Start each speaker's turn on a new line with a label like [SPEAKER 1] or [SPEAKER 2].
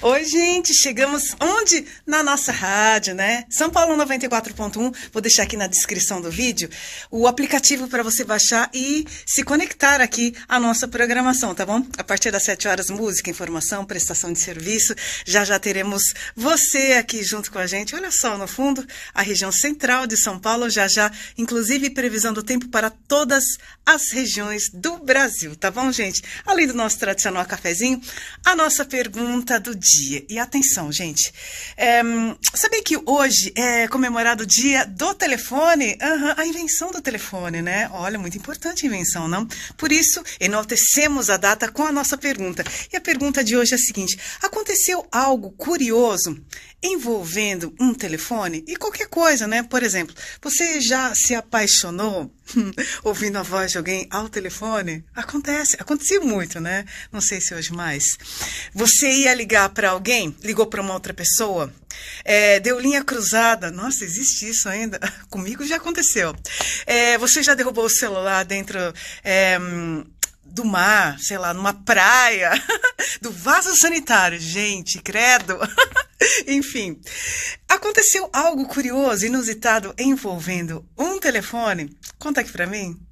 [SPEAKER 1] Oi, gente, chegamos onde? Na nossa rádio, né? São Paulo 94.1. Vou deixar aqui na descrição do vídeo o aplicativo para você baixar e se conectar aqui à nossa programação, tá bom? A partir das 7 horas, música, informação, prestação de serviço. Já já teremos você aqui junto com a gente. Olha só, no fundo, a região central de São Paulo, já já, inclusive previsão do tempo para todas as regiões do Brasil, tá bom, gente? Além do nosso tradicional cafezinho, a nossa pergunta do dia dia. E atenção, gente. É, sabia que hoje é comemorado o dia do telefone? Uhum, a invenção do telefone, né? Olha, muito importante a invenção, não? Por isso, enaltecemos a data com a nossa pergunta. E a pergunta de hoje é a seguinte: aconteceu algo curioso envolvendo um telefone e qualquer coisa, né? Por exemplo, você já se apaixonou ouvindo a voz de alguém ao telefone? Acontece, aconteceu muito, né? Não sei se hoje mais. Você ia ligar para alguém, ligou para uma outra pessoa, é, deu linha cruzada. Nossa, existe isso ainda? Comigo já aconteceu. É, você já derrubou o celular dentro. É, do mar, sei lá, numa praia, do vaso sanitário. Gente, credo! Enfim, aconteceu algo curioso, inusitado envolvendo um telefone. Conta aqui para mim.